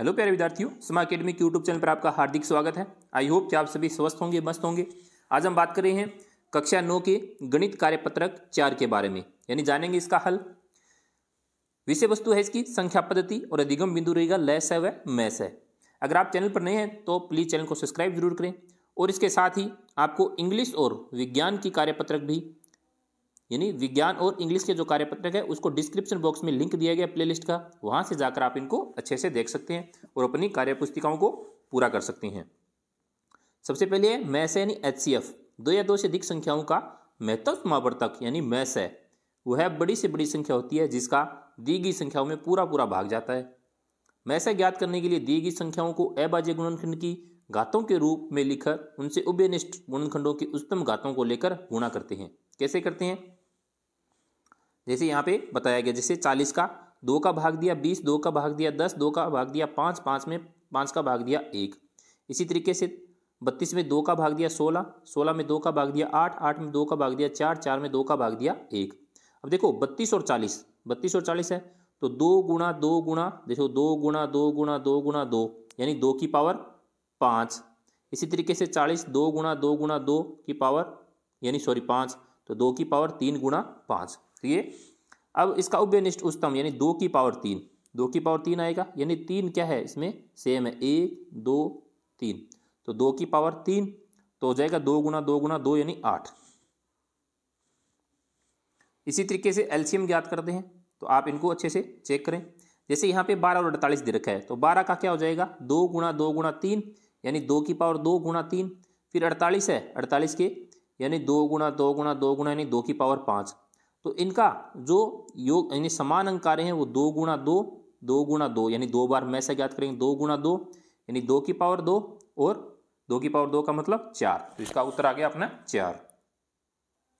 hello प्यारे विद्यार्थियों academy के यूट्यूब चैनल पर आपका हार्दिक स्वागत है आई होप कि आप सभी स्वस्थ होंगे मस्त होंगे आज हम बात कर रहे हैं कक्षा नौ के गणित कार्यपत्रक चार के बारे में यानी जानेंगे इसका हल विषय वस्तु है इसकी संख्या पद्धति और अधिगम बिंदु रहेगा लय है व मैस है अगर आप चैनल पर नए हैं तो प्लीज़ चैनल को सब्सक्राइब जरूर करें और इसके साथ ही आपको इंग्लिश और विज्ञान की कार्यपत्रक भी यानी विज्ञान और इंग्लिश के जो कार्यपत्रक है उसको डिस्क्रिप्शन बॉक्स में लिंक दिया गया प्लेलिस्ट का वहाँ से जाकर आप इनको अच्छे से देख सकते हैं और अपनी कार्य पुस्तिकाओं को पूरा कर सकते हैं सबसे पहले है मैस यानी एच सी एफ दो या दो से अधिक संख्याओं का महत्व मावर्तक यानी मैस है वह बड़ी से बड़ी संख्या होती है जिसका दी गई संख्याओं में पूरा पूरा भाग जाता है मैसे ज्ञात करने के लिए दी गई संख्याओं को अबाज्य गुणनखंड की घातों के रूप में लिखकर उनसे उभयनिष्ठ गुणनखंडों के उच्चतम घातों को लेकर गुणा करते हैं कैसे करते हैं जैसे यहाँ पे बताया गया जैसे चालीस का दो का भाग दिया बीस दो का भाग दिया दस दो का भाग दिया पाँच पाँच में पाँच का भाग दिया एक इसी तरीके से बत्तीस में दो का भाग दिया सोलह सोलह में दो का भाग दिया आठ आठ में दो का भाग दिया चार चार में दो का भाग दिया एक अब देखो बत्तीस और चालीस बत्तीस और चालीस है तो दो गुणा दो गुणा देखो दो गुणा दो गुणा दो गुणा दो यानी दो की पावर पाँच इसी तरीके से चालीस दो गुणा दो गुणा दो की पावर यानी सॉरी पाँच तो दो की पावर तीन गुणा पाँच ठीक है अब इसका उभ्यनिष्ठ उच्चतम यानी दो की पावर तीन दो की पावर तीन आएगा यानी तीन क्या है इसमें सेम है एक दो तीन तो दो की पावर तीन तो हो जाएगा दो गुना दो गुना दो यानी आठ इसी तरीके से एल्शियम ज्ञात करते हैं तो आप इनको अच्छे से चेक करें जैसे यहाँ पे बारह और अड़तालीस दे रखा है तो बारह का क्या हो जाएगा दो गुणा दो गुणा तीन यानी दो की पावर दो गुणा तीन फिर अड़तालीस है अड़तालीस के यानी दो गुणा दो गुणा दो गुणा यानी दो की पावर पाँच तो इनका जो योग यानी समान अंक आ रहे हैं वो दो गुणा दो दो गुणा दो यानी दो बार मैं से ज्ञात करेंगे दो गुणा दो यानी दो की पावर दो और दो की पावर दो का मतलब चार तो इसका उत्तर आ गया अपना चार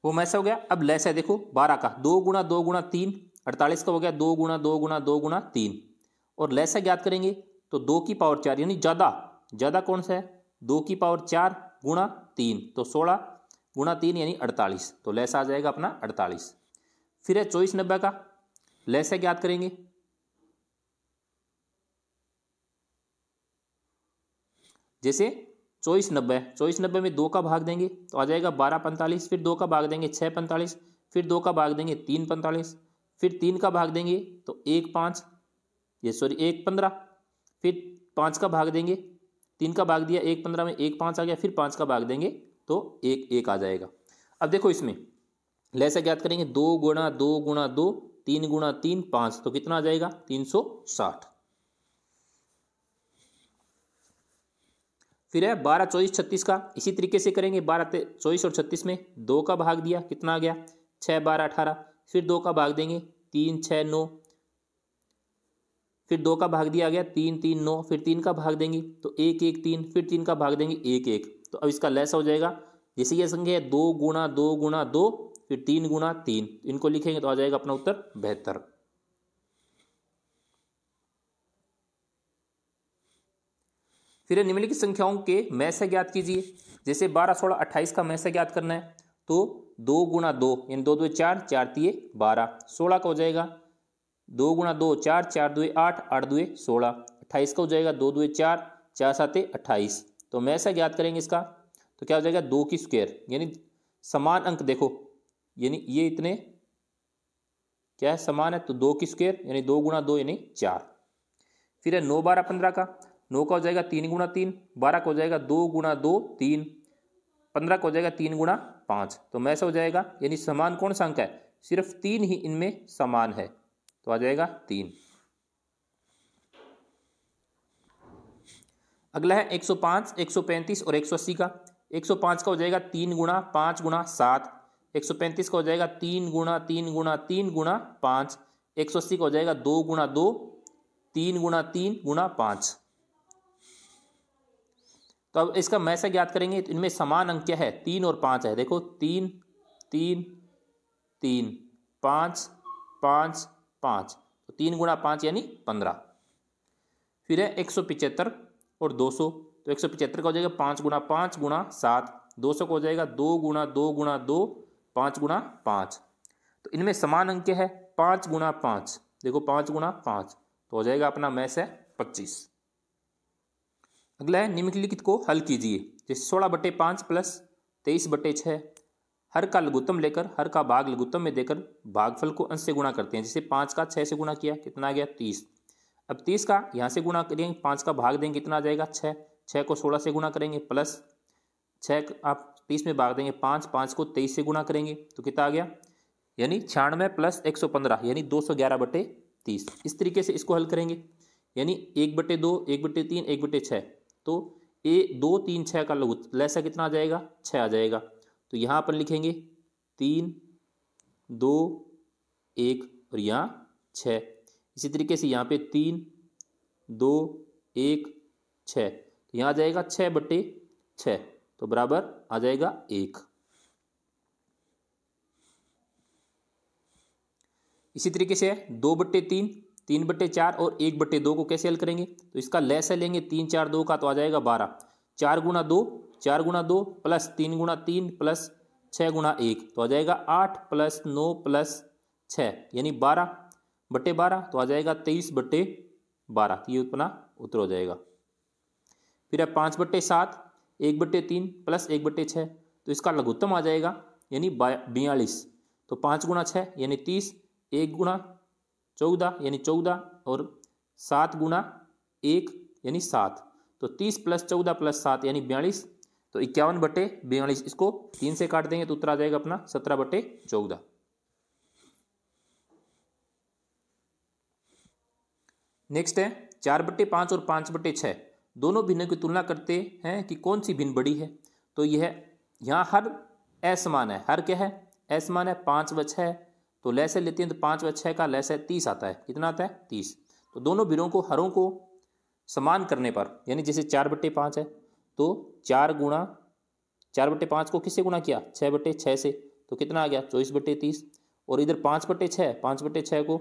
वो मैसा हो गया अब लैस है देखो बारह का दो गुणा दो गुणा तीन अड़तालीस का हो गया दो गुणा दो गुणा दो गुणा तीन और लैसा ज्ञात करेंगे तो दो की पावर चार यानी ज़्यादा ज़्यादा कौन सा है दो की पावर चार गुणा तीन तो सोलह गुणा तीन यानी अड़तालीस तो लैसा आ जाएगा अपना अड़तालीस फिर है चौबीस नब्बे का लेस है ज्ञात करेंगे जैसे चौबीस नब्बे चौबीस नब्बे में दो का भाग देंगे तो आ जाएगा बारह पैंतालीस फिर दो का भाग देंगे छः पैंतालीस फिर दो का भाग देंगे तीन पैंतालीस फिर तीन का भाग देंगे तो एक पाँच ये सॉरी एक पंद्रह फिर पाँच का भाग देंगे तीन का भाग दिया एक पंद्रह में एक पाँच आ गया फिर पाँच का भाग देंगे तो एक एक आ जाएगा अब देखो इसमें लय ज्ञात करेंगे दो गुणा दो गुणा दो तीन गुणा तीन पांच तो कितना आ जाएगा तीन सौ साठ फिर है बारह चौबीस छत्तीस का इसी तरीके से करेंगे बारह चौबीस और छत्तीस में दो का भाग दिया कितना आ गया छह बारह अठारह फिर दो का भाग देंगे तीन छह नौ फिर दो का भाग दिया गया तीन तीन नौ फिर तीन का भाग देंगे तो एक एक तीन फिर तीन का भाग देंगे एक एक तो अब इसका लेस हो जाएगा जैसे यह संख्या है दो गुणा दो गुणा दो फिर तीन गुणा तीन इनको लिखेंगे तो आ जाएगा अपना उत्तर बेहतर फिर निम्नलिखित संख्याओं के मै से ज्ञात कीजिए जैसे बारह सोलह अट्ठाईस का मै से ज्ञात करना है तो दो गुणा दो यानी दो दो चार चार दिए बारह सोलह का हो जाएगा दो गुणा दो चार चार दुए आठ आठ दुए सोलह अट्ठाईस का हो जाएगा दो दुए चार चार सात अट्ठाईस तो ऐसा ज्ञात करेंगे इसका तो क्या हो जाएगा दो की स्क्वेयर यानी समान अंक देखो यानी ये इतने क्या है समान है तो दो की स्क्वेयर यानी दो गुणा दो यानी चार फिर है नौ बारह पंद्रह का नौ का हो जाएगा तीन गुणा तीन बारह का हो जाएगा दो गुणा दो तीन पंद्रह का हो जाएगा तीन गुणा पाँच तो मैं ऐसा हो जाएगा यानी समान कौन सा अंक है सिर्फ तीन ही इनमें समान है तो आ जाएगा तीन अगला है 105, 135 और 180 का 105 का हो जाएगा तीन गुणा पाँच गुणा सात एक सौ पैंतीस का हो जाएगा तीन गुणा तीन गुणा तीन गुणा पाँच एक सौ अस्सी का हो जाएगा दो गुणा दो तीन गुणा तीन गुणा पाँच तो अब इसका मैसेज ज्ञात करेंगे तो इनमें समान अंक क्या है तीन और पाँच है देखो तीन तीन तीन पाँच पाँच पाँच तो तीन गुणा पाँच यानी पंद्रह फिर है एक सौ पिचहत्तर और दो सौ तो एक सौ पिचहत्तर का हो जाएगा पाँच गुणा पाँच गुणा सात दो सौ का हो जाएगा दो गुणा दो गुणा दो पाँच गुणा पाँच तो इनमें समान अंक है पाँच गुणा पाँच देखो पाँच गुणा पाँच तो हो जाएगा अपना मैस है पच्चीस अगला है निम्नलिखित को हल कीजिए जैसे सोलह बटे पाँच प्लस तेईस बटे छः हर का लघुत्तम लेकर हर का भाग लघुत्तम में देकर भागफल को अंश से गुणा करते हैं जैसे पाँच का छः से गुणा किया कितना आ गया तीस अब तीस का यहाँ से गुणा करेंगे पाँच का भाग देंगे कितना आ जाएगा छः छः को सोलह से गुणा करेंगे प्लस छः आप बीस में भाग देंगे पाँच पाँच को तेईस से गुणा करेंगे तो कितना आ गया यानी छियानवे प्लस एक सौ पंद्रह यानी दो सौ ग्यारह बटे तीस इस तरीके से इसको हल करेंगे यानी एक बटे दो एक बटे तीन एक बटे छः तो ए दो तीन छः का लघु लैसा कितना आ जाएगा छः आ जाएगा तो यहाँ अपन लिखेंगे तीन दो एक और यहाँ छः इसी तरीके से यहाँ पे तीन दो एक छः तो यहाँ आ जाएगा छः बटे छः तो बराबर आ जाएगा एक इसी तरीके से दो बट्टे तीन तीन बट्टे चार और एक बट्टे दो को कैसे हल करेंगे तो इसका लेस है लेंगे तीन चार दो का तो आ जाएगा बारह चार गुणा दो चार गुना दो प्लस तीन गुना तीन प्लस छः गुना एक तो आ जाएगा आठ प्लस नौ प्लस छ यानी बारह बट्टे बारह तो आ जाएगा तेईस बट्टे बारह तो ये अपना उत्तर हो जाएगा फिर है पाँच बट्टे सात एक बट्टे तीन प्लस एक बट्टे छः तो इसका लघुत्तम आ जाएगा यानी बयालीस तो पाँच गुणा छः यानी तीस एक गुणा चौदह यानी चौदह और सात गुणा एक यानी सात तो तीस प्लस चौदह प्लस सात यानी बयालीस तो इक्यावन बटे बयालीस इसको तीन से काट देंगे तो उत्तर आ जाएगा अपना सत्रह बटे चौदह नेक्स्ट है चार बट्टे पाँच और पाँच बट्टे छः दोनों भिन्नों की तुलना करते हैं कि कौन सी भिन्न बड़ी है तो यह यहाँ हर असमान है हर क्या है असमान है पाँच व छः तो लय से लेते हैं तो पाँच व छः का लय से तीस आता है कितना आता है तीस तो दोनों भिन्नों को हरों को समान करने पर यानी जैसे चार बट्टे पाँच है तो चार गुणा चार बट्टे पाँच को किससे गुणा किया छः बट्टे छः से तो कितना आ गया चौबीस बट्टे तीस और इधर पाँच बट्टे छः पाँच बट्टे छः को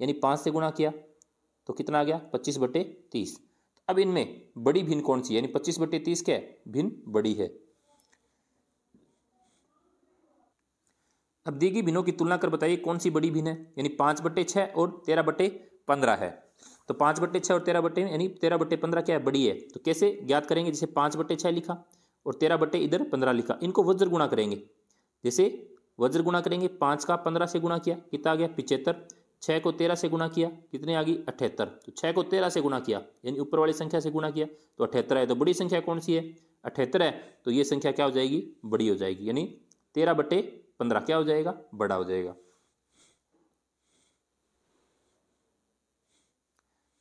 यानी पाँच से गुणा किया तो कितना आ गया पच्चीस बट्टे तीस अब इनमें बड़ी भिन्न कौन सी यानी पच्चीस बटे तीस क्या है भिन्न बड़ी है अब दी गई भिन्नों की तुलना कर बताइए कौन सी बड़ी भिन्न है यानी पांच बटे छह और तेरह बटे पंद्रह है तो पांच बटे छह और तेरह बटे यानी तेरह बटे पंद्रह क्या है बड़ी है तो कैसे ज्ञात करेंगे जैसे पांच बटे छह लिखा और तेरह बटे इधर पंद्रह लिखा इनको वज्र गुणा करेंगे जैसे वज्र गुणा करेंगे पांच का पंद्रह से गुणा किया कितना आ गया पिचहत्तर छः को तेरह से गुना किया कितने आ गई अठहत्तर तो छः को तेरह से गुना किया यानी ऊपर वाली संख्या से गुना किया तो अठहत्तर है तो बड़ी संख्या कौन सी है अठहत्तर है तो ये संख्या क्या हो जाएगी बड़ी हो जाएगी यानी तेरह बटे पंद्रह क्या हो जाएगा बड़ा हो जाएगा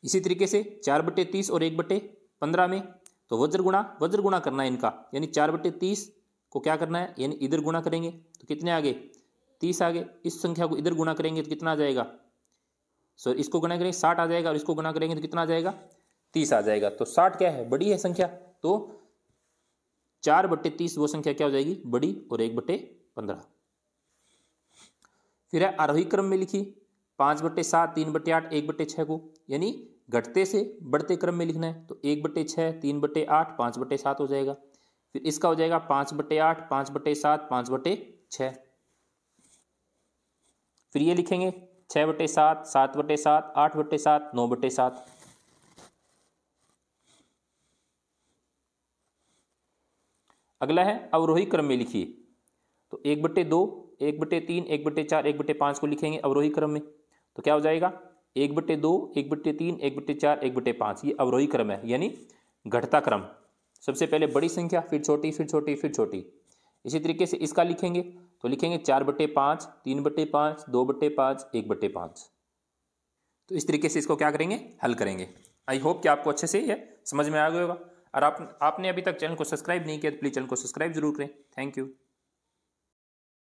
इसी तरीके से चार बटे तीस और एक बटे पंद्रह में तो वज्र गुणा वज्र गुणा करना है इनका यानी चार बटे तीस को क्या करना है यानी इधर गुणा करेंगे तो कितने आगे तीस आगे इस संख्या को इधर गुणा करेंगे तो कितना आ जाएगा सो इसको गुणा करेंगे साठ आ जाएगा और इसको गुना करेंगे तो कितना आ जाएगा तीस आ जाएगा तो साठ क्या है बड़ी है संख्या तो चार बट्टे तीस वो संख्या क्या हो जाएगी बड़ी और एक बट्टे पंद्रह फिर है आरोही क्रम में लिखी पांच बट्टे सात तीन बट्टे आठ एक बट्टे छः को यानी घटते से बढ़ते क्रम में लिखना है तो एक बट्टे छः तीन बट्टे आठ पाँच बट्टे सात हो जाएगा फिर इसका हो जाएगा पाँच बट्टे आठ पाँच बट्टे सात पाँच बट्टे छह फिर ये लिखेंगे छः बटे सात सात बटे सात आठ बटे सात नौ बटे सात अगला है अवरोही क्रम में लिखिए तो एक बटे दो एक बटे तीन एक बटे चार एक बटे पाँच को लिखेंगे अवरोही क्रम में तो क्या हो जाएगा एक बटे दो एक बटे तीन एक बटे चार एक बटे पाँच ये अवरोही क्रम है यानी घटता क्रम सबसे पहले बड़ी संख्या फिर छोटी फिर छोटी फिर छोटी इसी तरीके से इसका लिखेंगे तो लिखेंगे चार बटे पाँच तीन बटे पाँच दो बटे पाँच एक बटे पाँच तो इस तरीके से इसको क्या करेंगे हल करेंगे आई होप कि आपको अच्छे से यह समझ में आ गया होगा और आप आपने अभी तक चैनल को सब्सक्राइब नहीं किया तो प्लीज़ चैनल को सब्सक्राइब जरूर करें थैंक यू